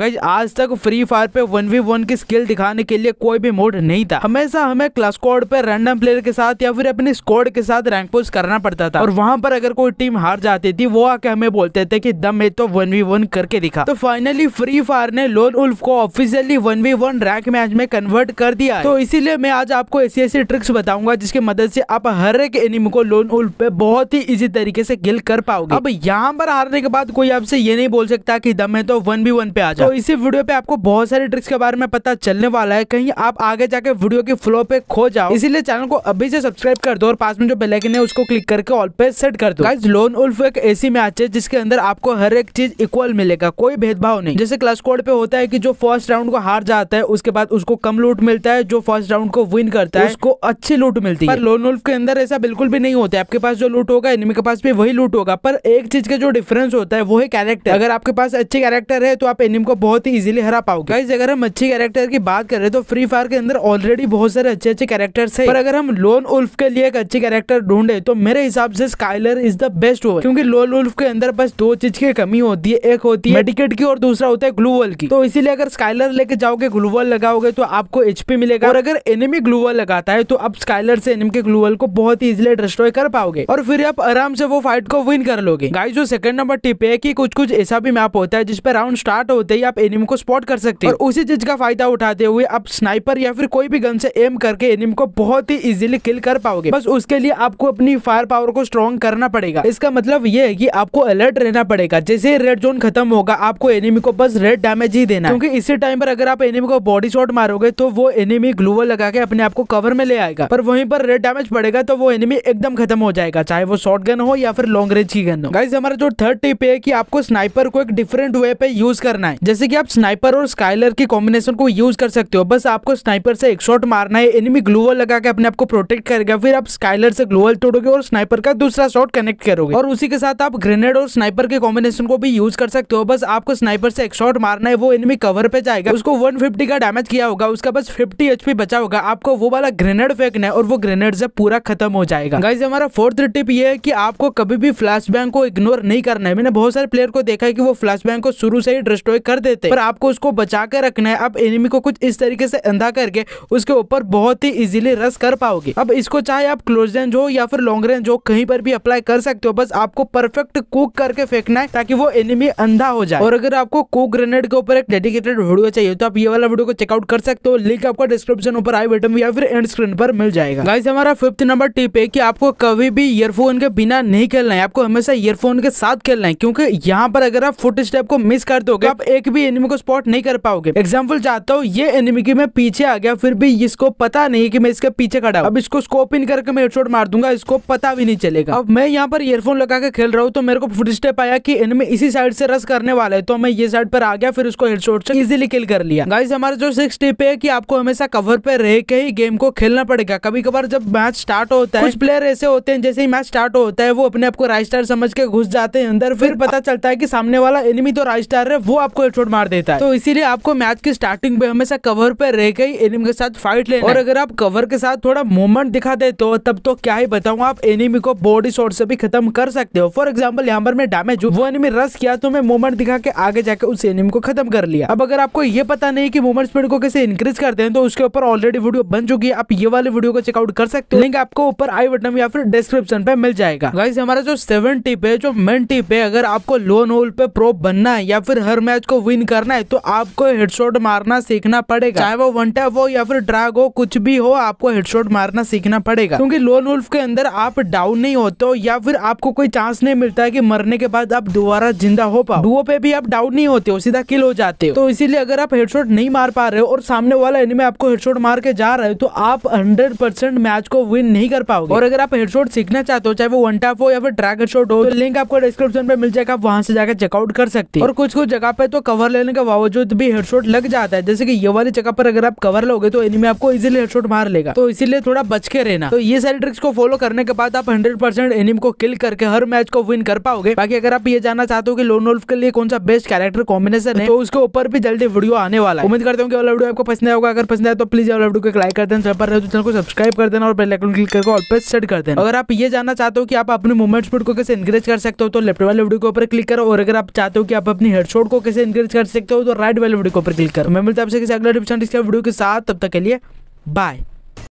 guys आज तक Free Fire पे वन वी वन की स्किल दिखाने के लिए कोई भी मोड नहीं था हमेशा हमें क्लास कोड पे रैंडम प्लेयर के साथ या फिर अपने स्कोड के साथ रैंक पोस्ट करना पड़ता था और वहां पर अगर कोई टीम हार जाती थी वो आके हमें बोलते थे कि दम है तो वन वी वन करके दिखा तो फाइनली फ्री फायर ने लोन उल्फ को officially one v one rank match में कन्वर्ट कर दिया तो इसीलिए मैं आज आपको ऐसी ऐसी ट्रिक्स बताऊंगा जिसकी मदद से आप हर एक एनिमी को लोन उल्फ पे बहुत ही इजी तरीके से गिल कर पाओगे अब यहाँ पर हारने के बाद कोई आपसे ये नहीं बोल सकता की दम है तो वन वी वन पे आ जाए तो अच्छा तो इसी वीडियो पे आपको बहुत सारे ट्रिक्स के बारे में पता चलने वाला है कहीं आप आगे जाके वीडियो के फ्लो पे खो जाओ इसीलिए चैनल को अभी से सब्सक्राइब कर दो और पास में जो बेलाइकन है उसको क्लिक करके ऑल पे सेट कर दो लोन उल्फ एक ऐसी मैच है जिसके अंदर आपको हर एक चीज इक्वल मिलेगा कोई भेदभाव नहीं जैसे क्लास कोड पे होता है की जो फर्स्ट राउंड को हार जाता है उसके बाद उसको कम लूट मिलता है जो फर्स्ट राउंड को विन करता है उसको अच्छी लूट मिलती है लोन उल्फ के अंदर ऐसा बिल्कुल भी नहीं होता है आपके पास जो लूट होगा एनिमी के पास भी वही लूट होगा पर एक चीज का जो डिफरेंस होता है वो है कैरेक्टर अगर आपके पास अच्छे कैरेक्टर है तो आप एनिम को को बहुत ही इजीली हरा पाओगे गाइज अगर हम अच्छे कैरेक्टर की बात करें तो फ्री फायर के अंदर ऑलरेडी बहुत सारे अच्छे अच्छे कैरेक्टर्स है पर अगर हम लोन उल्फ के लिए एक अच्छे कैरेक्टर ढूंढे तो मेरे हिसाब से स्काइलर इज द बेस्ट हो क्यूँकी लोन उल्फ के अंदर बस दो चीज की कमी होती है एक होती है टिकट की और दूसरा होता है ग्लूवल की तो इसीलिए अगर स्काइलर लेके जाओगे ग्लूवल लगाओगे तो आपको एचपी मिलेगा और अगर एनिमी ग्लूवल लगाता है तो आप स्काइलर से एनिमी के ग्लूवल को बहुत ही इजिली डिस्ट्रॉय कर पाओगे और फिर आप आराम से वो फाइट को विन कर लोगे गाइस जो सेकंड नंबर टिप है कि कुछ कुछ ऐसा भी मैप होता है जिसपे राउंड स्टार्ट होते ही आप एनिम को स्पॉट कर सकते हैं और उसी चीज का फायदा उठाते हुए आप स्नाइपर या फिर कोई भी गन से एम करके एनिम को बहुत ही इजिली किल कर पाओगे बस उसके लिए आपको अपनी फायर पावर को स्ट्रॉन्ग करना पड़ेगा इसका मतलब ये है की आपको अलर्ट रहना पड़ेगा जैसे रेड जोन खत्म होगा आपको एनिमी को बस रेड डैमेज ही देना क्योंकि इसी टाइम पर अगर आप एनिमी को बॉडी शॉट मारोगे तो वो एनिमी ग्लूवर लगा के अपने आप को कवर में ले आएगा पर वहीं पर रेड डैमेज पड़ेगा तो वो एनिमी एकदम खत्म हो जाएगा चाहे वो शॉर्ट गन हो या फिर लॉन्ग रेंज की गन हो गाइज हमारा जो थर्ड टिप है कि आपको स्नाइपर को एक डिफरेंट वे पे यूज करना है जैसे कि आप स्नाइपर और स्काइलर की कॉम्बिनेशन को यूज कर सकते हो बस आपको स्नाइपर से एक शॉट मारना है एनिमी ग्लोअल लगा के अपने आपको प्रोटेक्ट करेगा फिर आप स्काइलर से ग्लोअल तोड़ोगे और स्नाइपर का दूसरा शॉट कनेक्ट करोगे और उसी के साथ आप ग्रेनेड और स्नाइपर के कॉम्बिनेशन को भी यूज कर सकते हो बस आपको स्नाइपर से एक शॉट मारना है वो एनिमी कवर पे जाएगा उसको वन का डैमेज किया होगा उसका बस फिफ्टी एचपी बचा होगा आपको वो वाला ग्रेनेड फेंकना है और वो ग्रेनेड से पूरा खत्म हो जाएगा गाइज हमारा फोर्थ टिप ये है कि आपको कभी भी फ्लैश बैंक को इग्नोर नहीं करना है मैंने बहुत सारे प्लेयर को देखा है की वो फ्लैश बैंक को शुरू से ही डिस्ट्रॉय कर देते पर आपको उसको बचा कर रखना है आप एनिमी को कुछ इस तरीके से अंधा करके उसके ऊपर बहुत ही इजीली रस कर पाओगे अब इसको चाहे आप क्लोज रेंज हो या फिर लॉन्ग रेंज हो कहीं पर भी अप्लाई कर सकते हो बस आपको परफेक्ट कुक करके फेंकना है ताकि वो एनिमी अंधा हो जाए और अगर आपको कुक ग्रेनेड के ऊपर एक डेडिकेटेड वीडियो चाहिए तो आप ये वाला वीडियो को चेकआउट कर सकते हो लिंक आपका डिस्क्रिप्शन ऊपर आई बटन या फिर एंड स्क्रीन पर मिल जाएगा गाइज हमारा फिफ्थ नंबर टिप है की आपको कभी भी ईयरफोन के बिना नहीं खेलना है आपको हमेशा ईयरफोन के साथ खेलना है क्योंकि यहाँ पर अगर आप फुट स्टेप को मिस कर दोगे आप एक भी एनिमी को स्पॉट नहीं कर पाओगे एग्जाम्पल चाहता हूँ ये एनिमी की मैं पीछे आ गया फिर भी इसको पता नहीं की मैं इसके पीछे खड़ा अब इसको स्कोप इन करके मैं हेडशॉट मार दूंगा इसको पता भी नहीं चलेगा अब मैं यहाँ पर ईयरफोन लगा के खेल रहा हूँ तो मेरे को फुट स्टेप आया की एनिमी इसी साइड से रस करने वाला है तो मैं ये साइड पर आ गया फिर उसको हेडशॉट से इजिली किल कर लिया गाइज हमारे जो सिक्स टिप है की आपको हमेशा कवर पे रह के ही गेम को खेलना पड़ेगा कभी कभार जब मैच स्टार्ट होता है कुछ प्लेयर ऐसे होते हैं जैसे ही मैच स्टार्ट होता है वो अपने आपको को राइट स्टार समझ के घुस जाते हैं अंदर फिर पता चलता है की सामने वाला एनिमी तो राइट स्टार है वो आपको नॉकआउट मार देता है तो इसीलिए आपको मैच की स्टार्टिंग में हमेशा कवर पर रह गई एनिमी के साथ फाइट लेना और अगर आप कवर के साथ थोड़ा मूवमेंट दिखा दे तो तब तो क्या ही बताऊँ आप एनिमी को बॉडी शॉट से भी खत्म कर सकते हो फॉर एग्जाम्पल यहाँ पर मैं डैमेज हूँ वो एनिमी रस किया तो मैं मूवमेंट दिखा के आगे जाकर उस एनिमी को खत्म कर लिया अब अगर आपको ये पता नहीं की मूवमेंट स्पीड को कैसे इंक्रीज करते हैं तो उसके ऊपर ऑलरेडी वीडियो बन चुकी है आप ये वाले वीडियो को चेकआउट कर सकते हो लिंक आपको ऊपर आई बटन या फिर डिस्क्रिप्शन पे मिल जाएगा गाइस हमारा जो सेवन टिप है जो मेन टिप है अगर आपको लोन होल पे प्रो बनना है या फिर हर मैच को विन करना है तो आपको हेडशॉट मारना सीखना पड़ेगा चाहे वो वन टैप हो या फिर ड्रैग हो कुछ भी हो आपको हेडशॉट मारना सीखना पड़ेगा क्योंकि लोन वुल्फ के अंदर आप डाउन नहीं होते हो या फिर आपको कोई चांस नहीं मिलता है की मरने के बाद आप दोबारा जिंदा हो पाओ डुओ पे भी आप डाउन नहीं होते हो सीधा किल हो जाते हो तो इसीलिए अगर आप हेडशॉट नहीं मार पा रहे हो और सामने वाला एनिमी आपको हेडशॉट मार के जा रहे हो तो आप हंड्रेड मैच को विन नहीं कर पाओगे और अगर आप हेडशॉट सीखना चाहते हो चाहे वो वन टैप हो या फिर ड्रैग हेडशॉट हो तो लिंक आपको डिस्क्रिप्शन पे मिल जाएगा आप वहां से जाकर चेकआउट कर सकते हैं और कुछ कुछ जगह पे तो कवर लेने के बावजूद भी हेडशॉट लग जाता है जैसे कि ये वाली जगह पर अगर आप कवर लोगे तो एनिमी आपको इजिली हेडशॉट मार लेगा तो इसीलिए थोड़ा बच के रहना तो ये सारी ट्रिक्स को फॉलो करने के बाद आप हंड्रेड एनिमी को किल करके हर मैच को विन कर पाओगे बाकी अगर आप ये जानना चाहते हो कि लोन वोल्फ के लिए कौन सा बेस्ट कैरेक्टर कॉम्बिनेशन है तो उसके ऊपर भी जल्दी वीडियो आने वाला है उम्मीद करता हूँ कि वाला वीडियो आपको पसंद आएगा अगर पसंद आए तो प्लीज वाला वीडियो को लाइक कर देना पर तो चैनल को सब्सक्राइब कर देना और पहले क्लिक करके ऑल पर सेट कर देना अगर आप ये जानना चाहते हो कि आप अपने मूवमेंट स्पीड को कैसे इंक्रीज कर सकते हो तो लेफ्ट वाले वीडियो के ऊपर क्लिक करो और अगर आप चाहते हो कि आप अपनी हेडशॉट को कैसे इंक्रीज सर्च कर सकते हो तो राइट वाले वीडियो को क्लिक करो मैं मिलता है आपसे किसी अगले डिप्शन वीडियो के साथ तब तक के लिए बाय